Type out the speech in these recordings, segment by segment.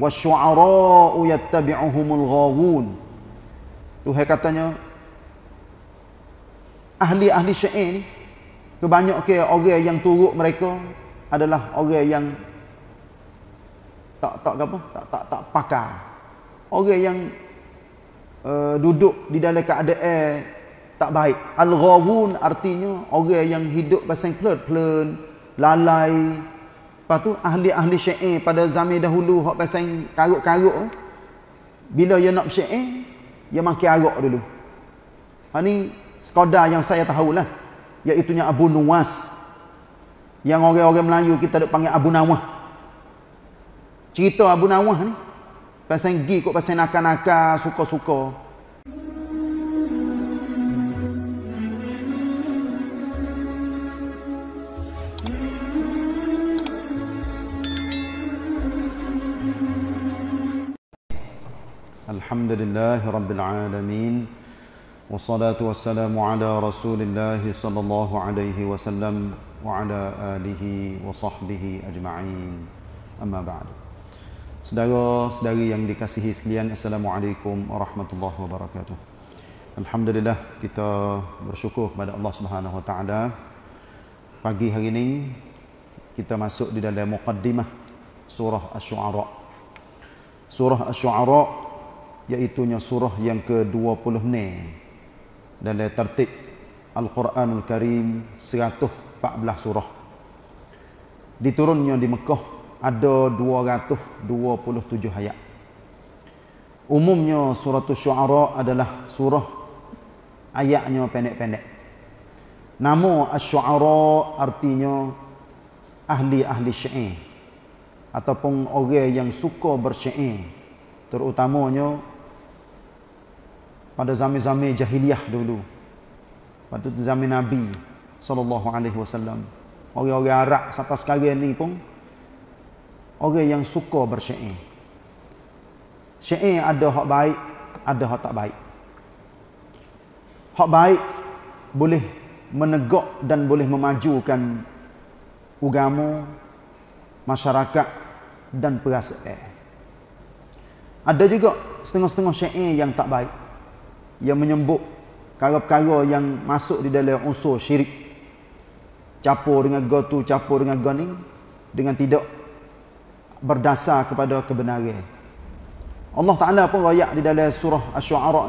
wasyu'ara'u yattabi'uhumul ghawun Tuhan katanya ahli-ahli syair ni kebanyakan orang yang turut mereka adalah orang yang tak tak apa tak tak tak pakar orang yang uh, duduk di dalam keadaan tak baik Alghawun artinya orang yang hidup pasal plan-plan lalai Lepas tu ahli-ahli syair pada zaman dahulu hok pasal karuk-karuk eh. bila dia nak syair dia makan arak dulu. Ha ni sekadar yang saya tahulah iaitu nya Abu Nuwas yang orang-orang Melayu kita dok panggil Abu Nawah. Cerita Abu Nawah ni pasal gi kok pasal nakal-nakal suka-suka الحمد لله رب العالمين والصلاة والسلام على رسول الله صلى الله عليه وسلم وعلى آله وصحبه أجمعين أما بعد Saudara saudari yang dikasihi sekalian Assalamualaikum warahmatullahi wabarakatuh Alhamdulillah kita bersyukur kepada Allah Subhanahu wa taala pagi hari ini kita masuk di dalam muqaddimah surah asy shuara surah asy shuara iaitunya surah yang ke-20 ni dalam tertib Al-Quranul Karim 114 surah diturunnya di Mekah ada 227 ayat umumnya surah syuara adalah surah ayatnya pendek-pendek nama syuara artinya ahli-ahli syair ataupun orang yang suka bersyair terutamanya pada zaman-zaman jahiliyah dulu pada zaman Nabi sallallahu alaihi wasallam orang-orang Arab sampai sekarang ni pun orang yang suka bersyair syair ada hak baik ada hak tak baik hak baik boleh menegak dan boleh memajukan agama masyarakat dan perasaan ada juga setengah-setengah syair yang tak baik. Yang menyembuk perkara-perkara yang masuk di dalam unsur syirik. Capur dengan gotu, capur dengan go Dengan tidak berdasar kepada kebenaran. Allah Ta'ala pun rayak di dalam surah Ash-Shu'ara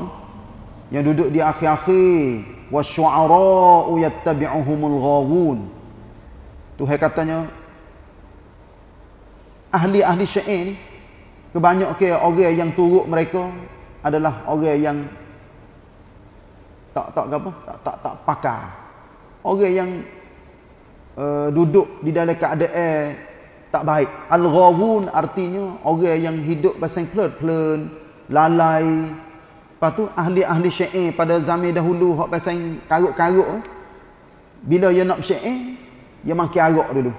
Yang duduk di akhir-akhir. Wasyu'ara'u yattabi'uhumul ghawun. Tuhai katanya. Ahli-ahli syair ni kebanyakan orang yang turut mereka adalah orang yang tak tak apa tak tak tak pakar orang yang uh, duduk di dalam keadaan tak baik al-ghawun artinya orang yang hidup pasang plan lalai lepas tu ahli-ahli syair pada zaman dahulu hok pasang karuk-karuk oh. bila dia nak syair dia makan arak dulu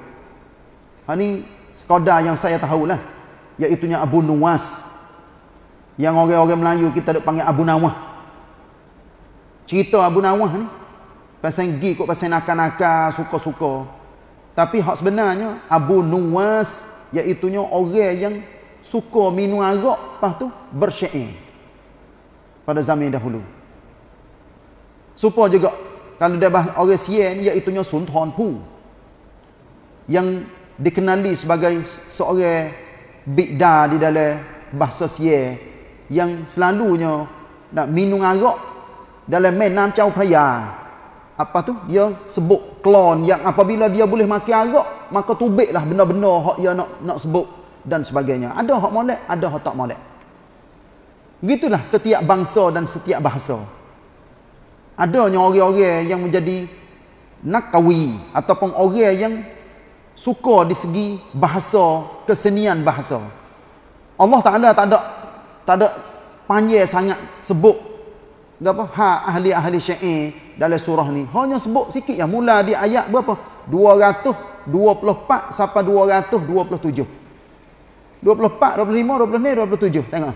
ha ni sekadar yang saya tahulah iaitu Abu Nuwas yang orang-orang Melayu kita dok panggil Abu Nawah cerita Abu Nawah ni pasal gi kok pasal nakal-nakal suka-suka tapi hak sebenarnya Abu Nuwas iaitu orang yang suka minum arak lepas tu bersyair pada zaman dahulu supaya juga kalau dia bahas orang Sian, ni iaitu Sun Thon Pu yang dikenali sebagai seorang bid'ah di dalam bahasa sia yang selalunya nak minum arak dalam menam cau praya apa tu dia sebut klon yang apabila dia boleh makan arak maka tubiklah benda-benda hak dia nak nak sebut dan sebagainya ada hak molek ada hak tak molek gitulah setiap bangsa dan setiap bahasa adanya orang-orang yang menjadi nakawi ataupun orang yang suka di segi bahasa kesenian bahasa Allah Taala tak ada tak ada panjang sangat sebut apa ha ahli ahli syair dalam surah ni hanya sebut sikit Yang mula di ayat berapa 224 sampai 227 24 25 26 27 tengok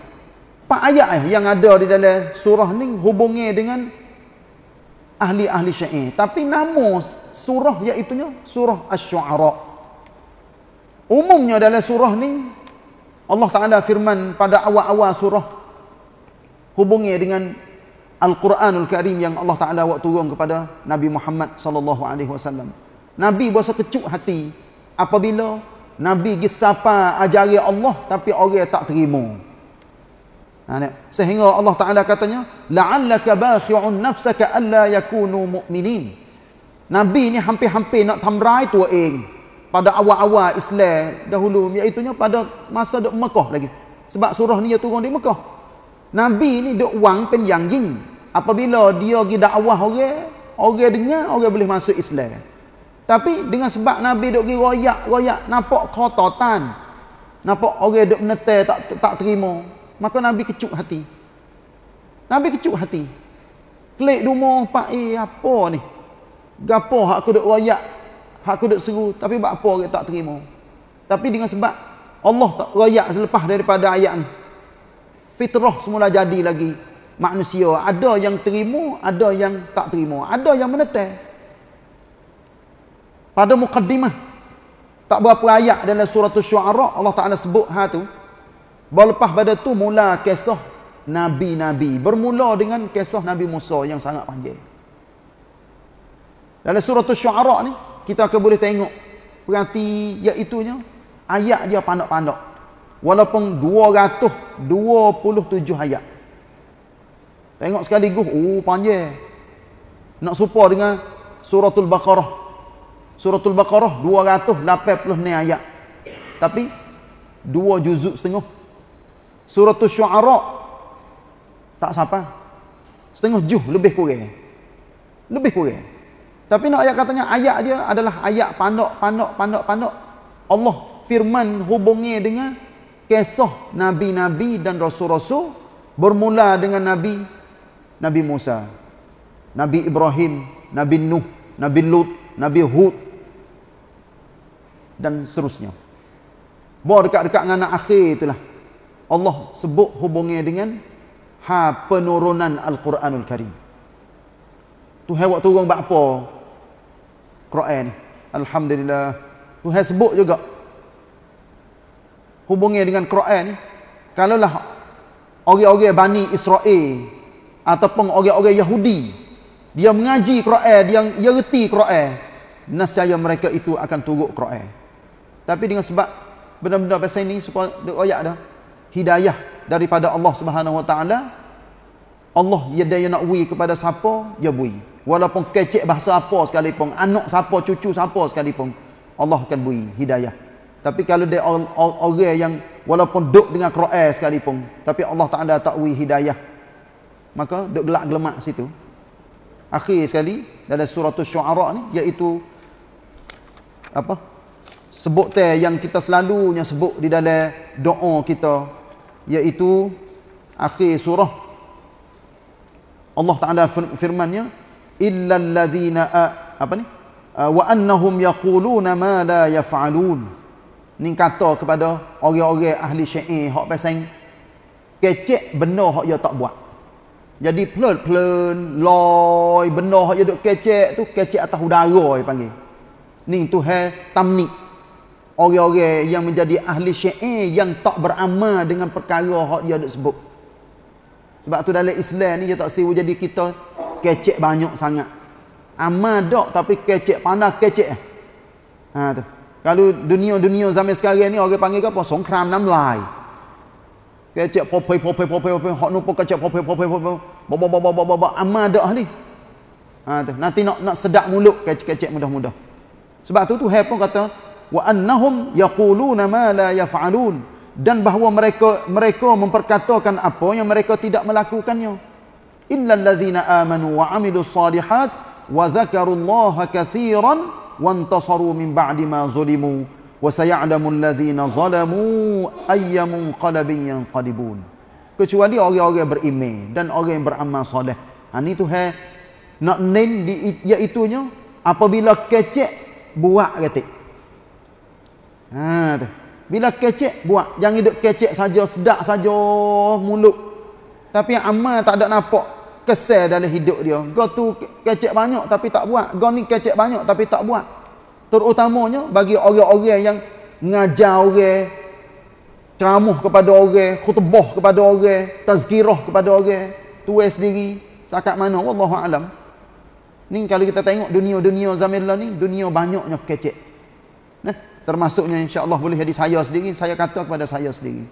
empat ayat eh yang ada di dalam surah ni hubungnya dengan ahli ahli syair tapi nama surah iaitu surah asy-syu'ara Umumnya dalam surah ni Allah Taala firman pada awal-awal surah hubungnya dengan Al-Quranul Karim yang Allah Taala waktu turun kepada Nabi Muhammad sallallahu alaihi wasallam. Nabi berasa kecuk hati apabila Nabi gisapa sapa ajari Allah tapi orang tak terima. Ha, Sehingga Allah Taala katanya la'allaka ba'i'un nafsaka alla yakunu mu'minin. Nabi ni hampir-hampir nak tamrai tu eng. Eh pada awal-awal Islam dahulu iaitu pada masa dok Mekah lagi sebab surah ni dia turun di Mekah Nabi ni dok wang penyangin apabila dia pergi dakwah orang orang dengar orang boleh masuk Islam tapi dengan sebab Nabi dok pergi royak-royak nampak kototan nampak orang dok menetel tak tak terima maka Nabi kecuk hati Nabi kecuk hati klik rumah pak eh apa ni gapo hak aku dok royak hak aku duk seru tapi buat apa orang tak terima tapi dengan sebab Allah tak royak selepas daripada ayat ni fitrah semula jadi lagi manusia ada yang terima ada yang tak terima ada yang menetel pada mukaddimah tak berapa ayat dalam surah syuara Allah Taala sebut ha tu berlepas pada tu mula kisah nabi-nabi bermula dengan kisah Nabi Musa yang sangat panjang dalam surah syuara ni kita akan boleh tengok perhati iaitunya ayat dia pandok-pandok walaupun 227 ayat tengok sekaligus oh panjang nak serupa dengan suratul baqarah suratul baqarah 286 ayat tapi dua juzuk setengah suratul syuara tak sampai setengah juz lebih kurang lebih kurang tapi nak ayat katanya ayat dia adalah ayat pandok pandok pandok pandok. Allah firman hubungnya dengan kisah nabi-nabi dan rasul-rasul bermula dengan nabi Nabi Musa, Nabi Ibrahim, Nabi Nuh, Nabi Lut, Nabi Hud dan seterusnya. Bawa dekat-dekat dengan anak akhir itulah. Allah sebut hubungnya dengan ha penurunan Al-Quranul Karim. Tu hai waktu turun buat apa? Quran ni Alhamdulillah Tuhan sebut juga Hubungi dengan Quran ni Kalaulah Orang-orang Bani Israel Ataupun orang-orang Yahudi Dia mengaji Quran Dia mengerti Quran Nasyaya mereka itu akan turut Quran Tapi dengan sebab Benda-benda pasal ini Supaya ayat dah Hidayah daripada Allah Subhanahu Wa Taala Allah ya dia nak wui kepada siapa, dia wui. Walaupun kecik bahasa apa sekalipun, anak siapa, cucu siapa sekalipun, Allah akan wui hidayah. Tapi kalau dia orang yang walaupun duduk dengan Quran sekalipun, tapi Allah tak ada tak wui hidayah. Maka duduk gelak-gelamak situ. Akhir sekali, dalam surah tu syuara ni, iaitu apa? sebut teh yang kita selalunya sebut di dalam doa kita, iaitu akhir surah Allah Taala firmannya illal ladzina apa ni ah, wa annahum yaquluna ma la yafalun ni kata kepada orang-orang ahli syair hak pasang kecek benda hak dia tak buat jadi plon-plon loy benda hak dia duk kecek tu kecek atas udara dia panggil ni tu hal tamni orang-orang yang menjadi ahli syair yang tak beramal dengan perkara hak dia duk sebut sebab tu dalam Islam ni dia tak sibuk jadi kita kecek banyak sangat. Amal dak tapi kecek pandah kecek. Ha tu. Kalau dunia-dunia zaman sekarang ni orang panggil apa? Songkram nam lai. Kecek popoi popoi popoi popoi hok nupo kecek popoi popoi popoi. Bo bo bo bo bo bo amal dak ni. Ha tu. Nanti nak nak sedak mulut kecek-kecek mudah-mudah. Sebab tu tu pun kata wa annahum yaquluna ma la yaf'alun dan bahawa mereka mereka memperkatakan apa yang mereka tidak melakukannya illa allazina amanu wa amilus salihat wa dzakarullaha katsiran wa intasaru min ba'di ma zulimu wa sayalamu allazina zalamu ayyamun qalbin yanqalibun kecuali orang-orang beriman dan orang yang beramal soleh ha ni tuhan nak nen di iaitu apabila kecek buat kata ha tu bila kecek buat, jangan hidup kecek saja sedap saja mulut. Tapi amal tak ada nampak kesal dalam hidup dia. Go tu kecek banyak tapi tak buat. Go ni kecek banyak tapi tak buat. Terutamanya bagi orang-orang yang ngajar orang ceramuh kepada orang, khutbah kepada orang, tazkirah kepada orang, tua sendiri, sakat mana, Wallahu'alam. Ni kalau kita tengok dunia-dunia zaman ni, dunia banyaknya kecek termasuknya insya-Allah boleh jadi saya sendiri saya kata kepada saya sendiri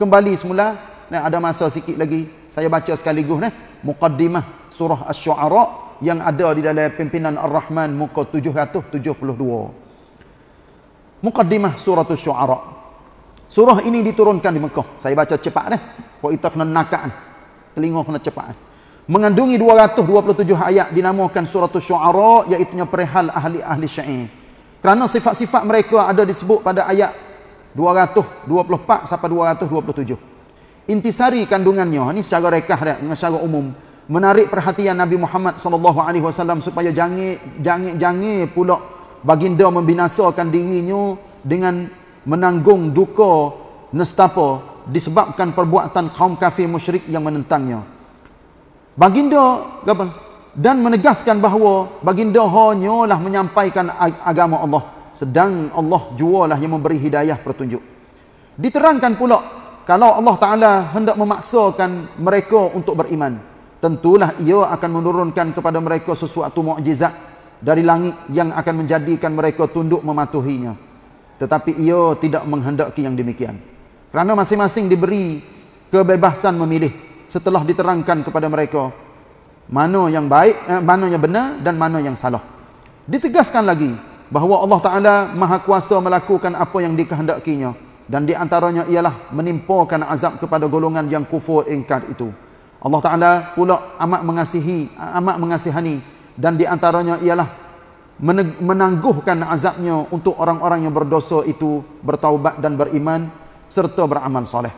kembali semula nah ada masa sikit lagi saya baca sekali sekaligus nah muqaddimah surah asy-syu'ara yang ada di dalam pimpinan ar-rahman muka 772 muqaddimah surah asy-syu'ara surah ini diturunkan di Mekah saya baca cepat nah wa itaqnanaka'an telinga kena cepat mengandungi 227 ayat dinamakan surah asy-syu'ara iaitu perihal ahli-ahli syair kerana sifat-sifat mereka ada disebut pada ayat 224 sampai 227. Intisari kandungannya ni secara rekah dia dengan secara umum menarik perhatian Nabi Muhammad sallallahu alaihi wasallam supaya jangan jangan jangan pula baginda membinasakan dirinya dengan menanggung duka nestapa disebabkan perbuatan kaum kafir musyrik yang menentangnya. Baginda apa? dan menegaskan bahawa baginda hanyalah menyampaikan agama Allah sedang Allah jualah yang memberi hidayah pertunjuk diterangkan pula kalau Allah Ta'ala hendak memaksakan mereka untuk beriman tentulah ia akan menurunkan kepada mereka sesuatu mu'jizat dari langit yang akan menjadikan mereka tunduk mematuhinya tetapi ia tidak menghendaki yang demikian kerana masing-masing diberi kebebasan memilih setelah diterangkan kepada mereka mana yang baik eh, mana yang benar dan mana yang salah ditegaskan lagi bahawa Allah Ta'ala maha kuasa melakukan apa yang dikehendakinya dan diantaranya ialah menimpakan azab kepada golongan yang kufur ingkar itu Allah Ta'ala pula amat mengasihi amat mengasihani dan diantaranya ialah menangguhkan azabnya untuk orang-orang yang berdosa itu bertaubat dan beriman serta beramal soleh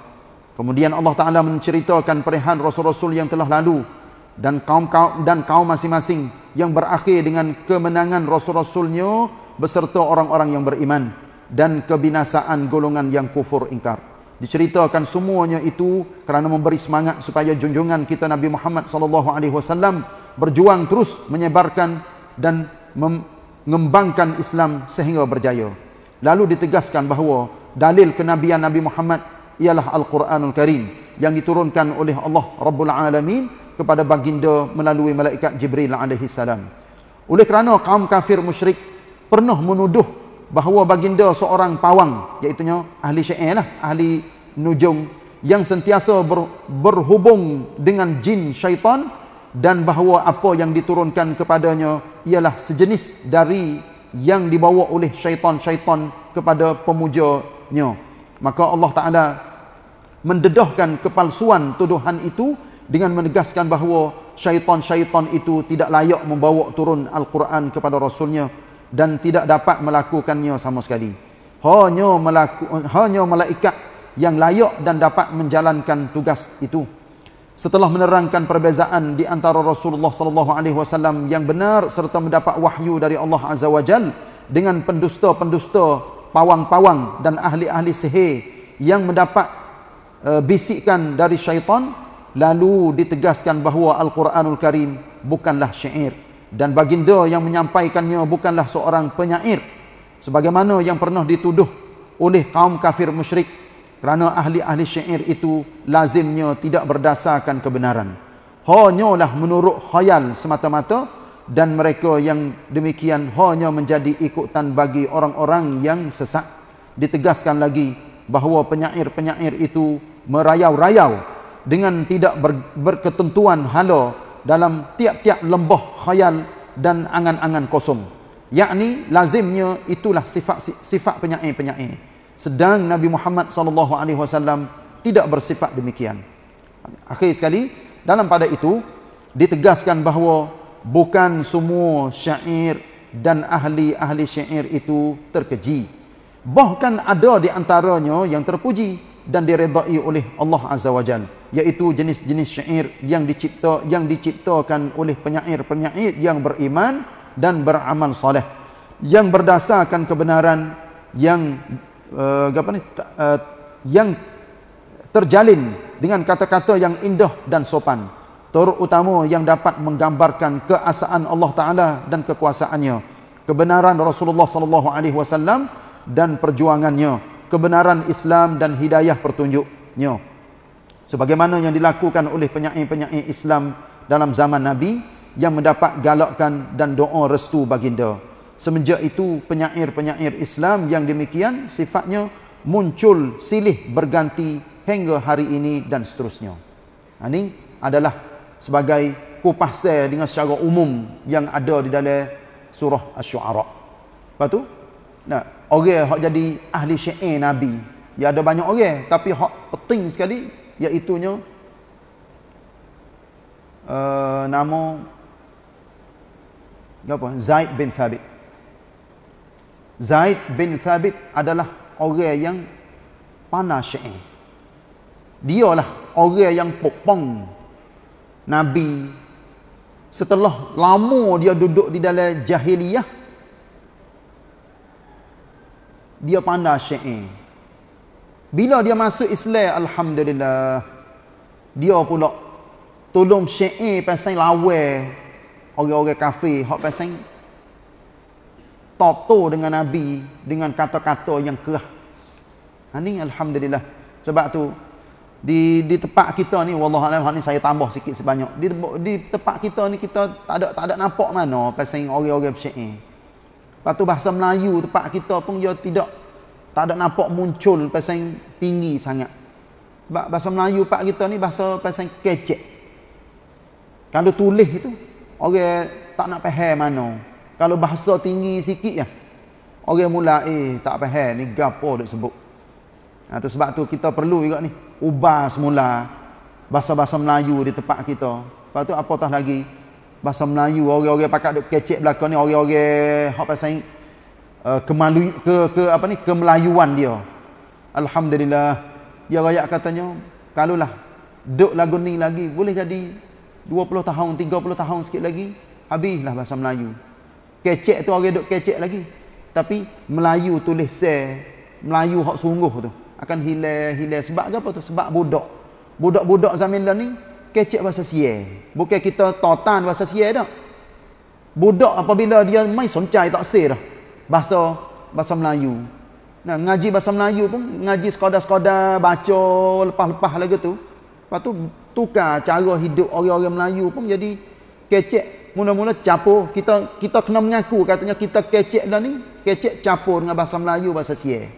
kemudian Allah Ta'ala menceritakan perihan Rasul-Rasul yang telah lalu dan kaum kaum dan kaum masing-masing yang berakhir dengan kemenangan rasul-rasulnya beserta orang-orang yang beriman dan kebinasaan golongan yang kufur ingkar. Diceritakan semuanya itu kerana memberi semangat supaya junjungan kita Nabi Muhammad sallallahu alaihi wasallam berjuang terus menyebarkan dan mengembangkan Islam sehingga berjaya. Lalu ditegaskan bahawa dalil kenabian Nabi Muhammad ialah Al-Quranul Karim yang diturunkan oleh Allah Rabbul Alamin kepada baginda melalui malaikat Jibril alaihi salam. Oleh kerana kaum kafir musyrik pernah menuduh bahawa baginda seorang pawang iaitu ahli syair lah, ahli nujung yang sentiasa ber, berhubung dengan jin syaitan dan bahawa apa yang diturunkan kepadanya ialah sejenis dari yang dibawa oleh syaitan-syaitan kepada pemujanya. Maka Allah Ta'ala mendedahkan kepalsuan tuduhan itu dengan menegaskan bahawa syaitan-syaitan itu tidak layak membawa turun Al-Quran kepada Rasulnya dan tidak dapat melakukannya sama sekali. Hanya, melaku, hanya malaikat yang layak dan dapat menjalankan tugas itu. Setelah menerangkan perbezaan di antara Rasulullah sallallahu alaihi wasallam yang benar serta mendapat wahyu dari Allah azza wajal dengan pendusta-pendusta, pawang-pawang dan ahli-ahli sihir yang mendapat uh, bisikan dari syaitan, lalu ditegaskan bahawa Al-Quranul Karim bukanlah syair dan baginda yang menyampaikannya bukanlah seorang penyair sebagaimana yang pernah dituduh oleh kaum kafir musyrik kerana ahli-ahli syair itu lazimnya tidak berdasarkan kebenaran hanyalah menurut khayal semata-mata dan mereka yang demikian hanya menjadi ikutan bagi orang-orang yang sesat ditegaskan lagi bahawa penyair-penyair itu merayau-rayau dengan tidak ber, berketentuan halo dalam tiap-tiap lembah khayal dan angan-angan kosong. Yakni lazimnya itulah sifat sifat penyair-penyair. Sedang Nabi Muhammad sallallahu alaihi wasallam tidak bersifat demikian. Akhir sekali dalam pada itu ditegaskan bahawa bukan semua syair dan ahli-ahli syair itu terkeji. Bahkan ada di antaranya yang terpuji dan diredai oleh Allah Azza wa Jalla iaitu jenis-jenis syair yang dicipta yang diciptakan oleh penyair-penyair yang beriman dan beramal soleh yang berdasarkan kebenaran yang uh, apa ni uh, yang terjalin dengan kata-kata yang indah dan sopan terutama yang dapat menggambarkan keasaan Allah taala dan kekuasaannya kebenaran Rasulullah sallallahu alaihi wasallam dan perjuangannya kebenaran Islam dan hidayah pertunjuknya sebagaimana yang dilakukan oleh penyair-penyair Islam dalam zaman Nabi yang mendapat galakkan dan doa restu baginda. Semenjak itu penyair-penyair Islam yang demikian sifatnya muncul silih berganti hingga hari ini dan seterusnya. Ini adalah sebagai kupasir dengan secara umum yang ada di dalam surah Asy-Syu'ara. Lepas tu, nah, orang yang jadi ahli syair Nabi, Ya ada banyak orang tapi hak penting sekali iaitunya uh, nama apa Zaid bin Thabit Zaid bin Thabit adalah orang yang panah syi'i lah orang yang popong Nabi setelah lama dia duduk di dalam jahiliyah dia pandai syi'i bila dia masuk Islam, Alhamdulillah. Dia pula tolong syair pasang lawai orang-orang kafir. Hak pasang toto dengan Nabi dengan kata-kata yang kerah. Ini ha, Alhamdulillah. Sebab tu di di tempat kita ni wallahualam ni saya tambah sikit sebanyak di di tempat kita ni kita tak ada tak ada nampak mana pasang orang-orang syiah. Patu bahasa Melayu tempat kita pun dia ya, tidak tak ada nampak muncul pasang tinggi sangat sebab bahasa Melayu pak kita ni bahasa pasang kecek kalau tulis itu orang tak nak faham mana kalau bahasa tinggi sikit ya orang mula eh tak faham ni gapo dok sebut nah, ha, tu sebab tu kita perlu juga ni ubah semula bahasa-bahasa Melayu di tempat kita lepas tu apatah lagi bahasa Melayu orang-orang pakat dok kecek belakang ni orang-orang hak pasang Eh, kemalu ke ke apa ni kemelayuan dia alhamdulillah dia rakyat katanya kalulah duk lagu ni lagi boleh jadi 20 tahun 30 tahun sikit lagi habislah bahasa Melayu kecek tu orang duk kecek lagi tapi Melayu tulis se Melayu hak sungguh tu akan hilang hilang sebab apa tu sebab budak budak-budak zaman dah ni kecek bahasa sie bukan kita totan bahasa sie dah budak apabila dia main soncai tak sel dah bahasa bahasa Melayu. Nah, ngaji bahasa Melayu pun ngaji sekoda-sekoda, baca lepas-lepas lagi tu. Lepas tu tukar cara hidup orang-orang Melayu pun jadi kecek. Mula-mula capo Kita kita kena mengaku katanya kita kecek dah ni, kecek capur dengan bahasa Melayu bahasa Sier.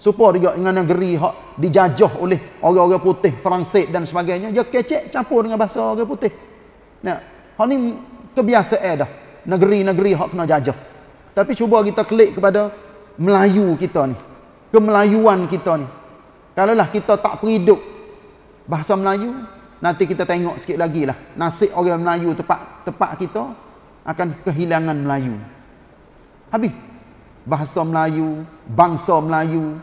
Supaya juga dengan negeri hak dijajah oleh orang-orang putih, Perancis dan sebagainya, dia kecek campur dengan bahasa orang putih. Nah, hak ni kebiasaan dah. Negeri-negeri hak kena jajah. Tapi cuba kita klik kepada Melayu kita ni. Kemelayuan kita ni. Kalaulah kita tak perhidup bahasa Melayu, nanti kita tengok sikit lagi lah. Nasib orang Melayu tepat, tepat kita akan kehilangan Melayu. Habis. Bahasa Melayu, bangsa Melayu,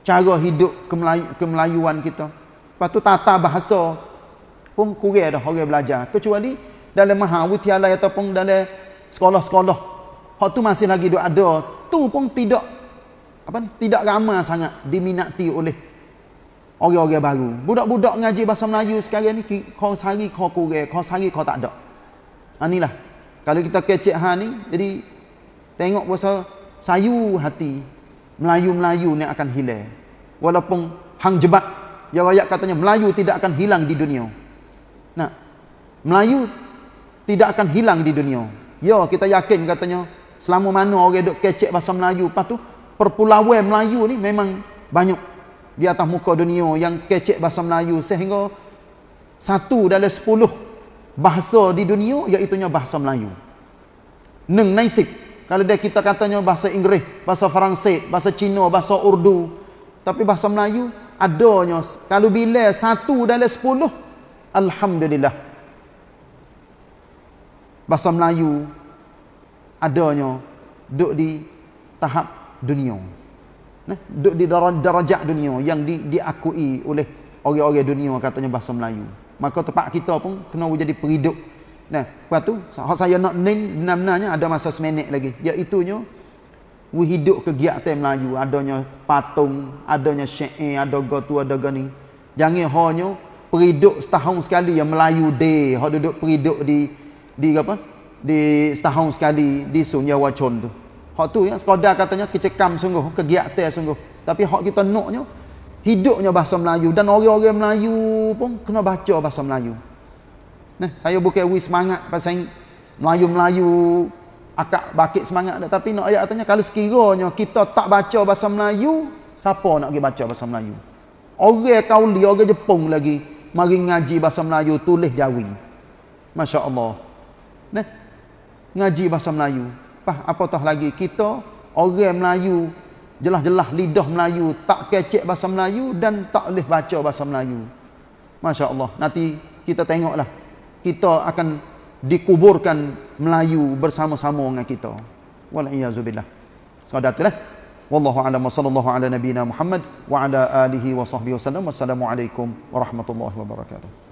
cara hidup kemelayu, kemelayuan kita. Lepas tu tata bahasa pun kurang dah orang belajar. Kecuali dalam mahawutialai ataupun dalam sekolah-sekolah Hak tu masih lagi duk ada. Tu pun tidak apa ni? Tidak ramah sangat diminati oleh orang-orang baru. Budak-budak ngaji bahasa Melayu sekarang ni kau sari kau kurang, kau sari kau tak ada. Anilah. Ha, Kalau kita kecek ha ni, jadi tengok bahasa sayu hati Melayu-Melayu ni akan hilang. Walaupun hang jebat Ya wayak katanya Melayu tidak akan hilang di dunia. Nah, Melayu tidak akan hilang di dunia. Yo ya, kita yakin katanya Selama mana orang duk kecek bahasa Melayu. Lepas tu, perpulauan Melayu ni memang banyak di atas muka dunia yang kecek bahasa Melayu. Sehingga satu dari sepuluh bahasa di dunia iaitunya bahasa Melayu. Neng naisik. Kalau dia kita katanya bahasa Inggeris, bahasa Perancis, bahasa Cina, bahasa Urdu. Tapi bahasa Melayu adanya. Kalau bila satu dari sepuluh, Alhamdulillah. Bahasa Melayu adanya duduk di tahap dunia. Nah, duduk di darajat dunia yang di, diakui oleh orang-orang dunia katanya bahasa Melayu. Maka tempat kita pun kena jadi periduk. Nah, lepas tu saya nak nin namanya ada masa semenit lagi. Iaitu nya hidup kegiatan Melayu adanya patung, adanya syair, ada gotu, ada gani. Jangan hanya periduk setahun sekali yang Melayu day, hak duduk periduk di di apa? di setahun sekali di Sunya Wacon tu. Hak tu yang sekadar katanya kecekam sungguh, kegiatan sungguh. Tapi hak kita noknya hidupnya bahasa Melayu dan orang-orang Melayu pun kena baca bahasa Melayu. Nah, saya bukan wis semangat pasal Melayu-Melayu akak bakit semangat dah. tapi nak ayat katanya kalau sekiranya kita tak baca bahasa Melayu, siapa nak pergi baca bahasa Melayu? Orang kauli, orang Jepun lagi mari ngaji bahasa Melayu tulis jawi. Masya-Allah. Nah, ngaji bahasa Melayu. Pah, apa tah lagi kita orang Melayu jelas-jelas lidah Melayu tak kecek bahasa Melayu dan tak boleh baca bahasa Melayu. Masya-Allah, nanti kita tengoklah. Kita akan dikuburkan Melayu bersama-sama dengan kita. Walaiyazubillah. Saudara-saudara, wallahu a'lam wa sallallahu ala nabiyyina Muhammad wa ala alihi wa sahbihi wasallam. Wassalamualaikum warahmatullahi wabarakatuh.